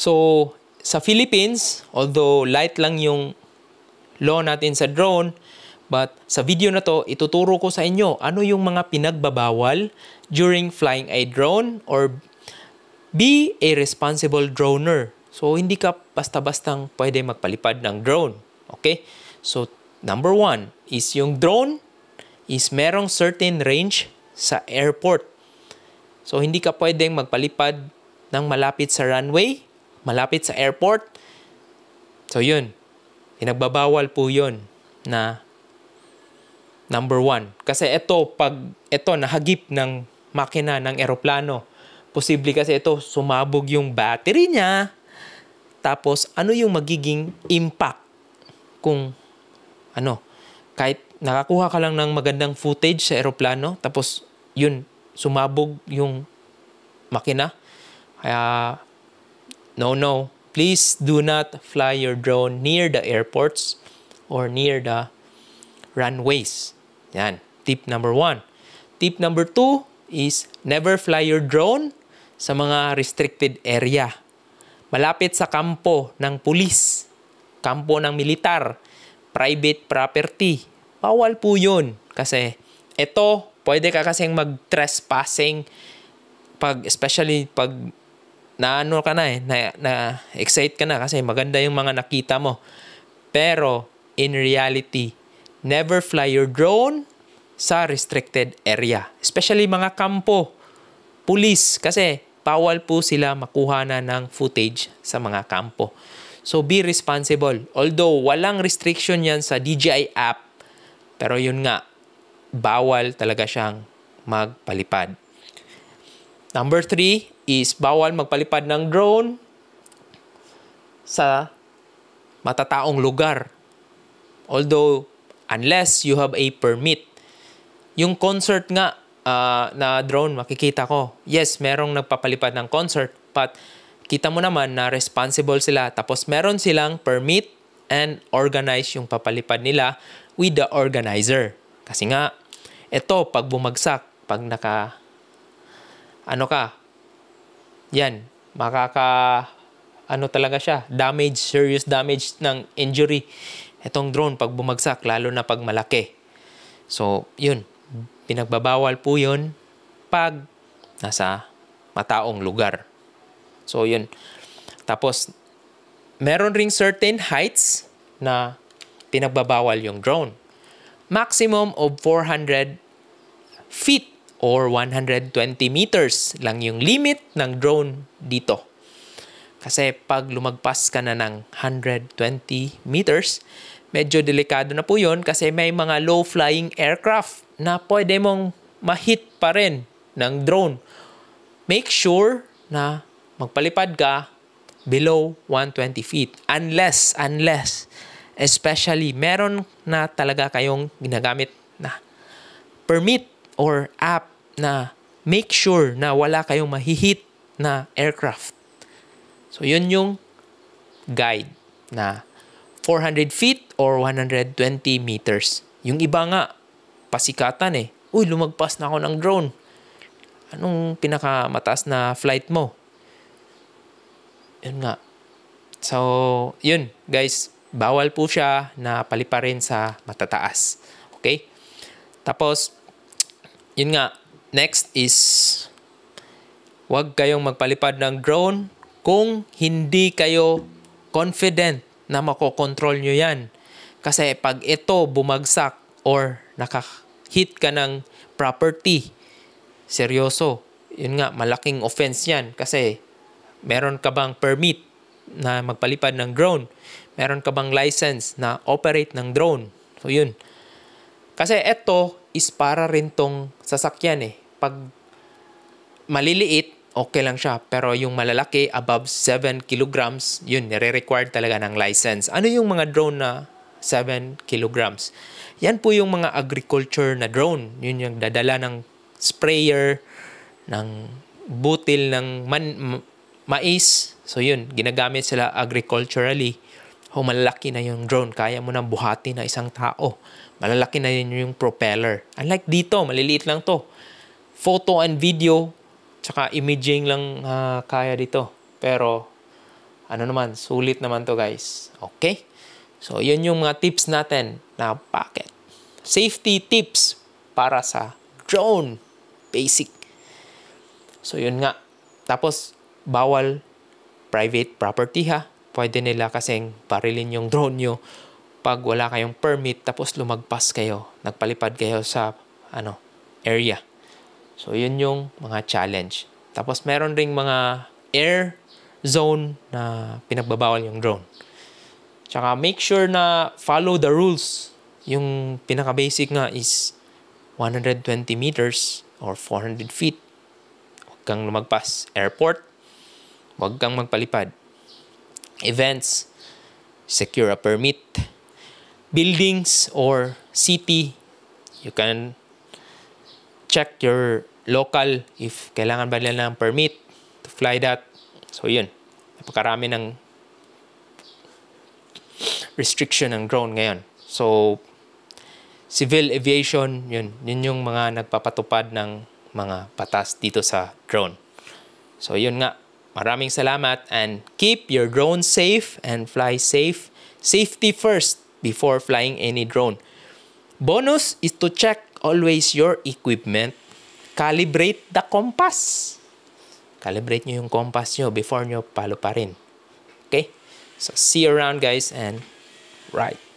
So, sa Philippines, although light lang yung law natin sa drone, but sa video na to, ituturo ko sa inyo ano yung mga pinagbabawal during flying a drone or be a responsible droner. So, hindi ka basta-bastang pwede magpalipad ng drone. Okay? So, number one is yung drone is merong certain range sa airport. So, hindi ka pwedeng magpalipad ng malapit sa runway malapit sa airport. So yun, pinagbabawal po yun na number one. Kasi ito, pag ito nahagip ng makina ng eroplano, posible kasi ito sumabog yung battery niya. Tapos ano yung magiging impact kung ano, kahit nakakuha ka lang ng magandang footage sa eroplano, tapos yun, sumabog yung makina. Kaya No, no. Please do not fly your drone near the airports or near the runways. Yan. Tip number one. Tip number two is never fly your drone sa mga restricted area. Malapit sa kampo ng pulis, kampo ng militar, private property. Bawal po yun kasi ito, pwede ka kasing mag-trespassing pag, especially pag na ano ka na eh, na, na excite ka na kasi maganda yung mga nakita mo. Pero in reality, never fly your drone sa restricted area. Especially mga kampo, pulis, kasi bawal po sila makuha na ng footage sa mga kampo. So be responsible. Although walang restriction yan sa DJI app, pero yun nga, bawal talaga siyang magpalipad. Number three, is bawal magpalipad ng drone sa matataong lugar. Although, unless you have a permit. Yung concert nga uh, na drone, makikita ko. Yes, merong nagpapalipad ng concert, but kita mo naman na responsible sila. Tapos meron silang permit and organize yung papalipad nila with the organizer. Kasi nga, ito, pag bumagsak, pag naka, ano ka, yan, makaka ano talaga siya, damage, serious damage ng injury itong drone pag bumagsak, lalo na pag malaki. So, yun, pinagbabawal po yun pag nasa mataong lugar. So, yun. Tapos, meron ring certain heights na pinagbabawal yung drone. Maximum of 400 feet or 120 meters lang yung limit ng drone dito. Kasi pag lumagpas ka na ng 120 meters, medyo delikado na po yun kasi may mga low-flying aircraft na pwede mong ma-hit pa rin ng drone. Make sure na magpalipad ka below 120 feet. Unless, unless, especially, meron na talaga kayong ginagamit na permit or app na make sure na wala kayong mahihit na aircraft. So, yun yung guide na 400 feet or 120 meters. Yung iba nga, pasikatan eh. Uy, lumagpas na ako ng drone. Anong pinakamataas na flight mo? Yun nga. So, yun, guys. Bawal po siya na paliparin sa matataas. Okay? Tapos, yun nga, Next is, huwag kayong magpalipad ng drone kung hindi kayo confident na makokontrol nyo yan. Kasi pag ito bumagsak or nakahit ka ng property, seryoso, yun nga, malaking offense yan. Kasi meron ka bang permit na magpalipad ng drone? Meron ka bang license na operate ng drone? So yun. Kasi ito is para rin tong sasakyan eh pag maliliit, okay lang siya. Pero yung malalaki, above 7 kilograms, yun, nire-required talaga ng license. Ano yung mga drone na 7 kilograms? Yan po yung mga agriculture na drone. Yun yung dadala ng sprayer, ng butil ng man, mais. So yun, ginagamit sila agriculturally. O oh, malalaki na yung drone, kaya mo nang buhati na isang tao. Malalaki na yun yung propeller. Unlike dito, maliliit lang to photo and video, tsaka imaging lang uh, kaya dito. Pero, ano naman, sulit naman to guys. Okay? So, yun yung mga tips natin na packet. Safety tips para sa drone. Basic. So, yun nga. Tapos, bawal private property ha. Pwede nila kasing parilin yung drone nyo pag wala kayong permit tapos lumagpas kayo, nagpalipad kayo sa ano area. So, yun yung mga challenge. Tapos, meron ring mga air zone na pinagbabawal yung drone. Tsaka, make sure na follow the rules. Yung pinaka-basic nga is 120 meters or 400 feet. Huwag kang lumagpas. Airport, huwag kang magpalipad. Events, secure a permit. Buildings or city, you can check your local if kailangan ba nila ng permit to fly that. So, yun. Napakarami ng restriction ng drone ngayon. So, civil aviation, yun. Yun yung mga nagpapatupad ng mga patas dito sa drone. So, yun nga. Maraming salamat and keep your drone safe and fly safe. Safety first before flying any drone. Bonus is to check always your equipment. Calibrate the compass. Calibrate nyo yung compass nyo before nyo palo pa rin. Okay? So, see you around guys and right.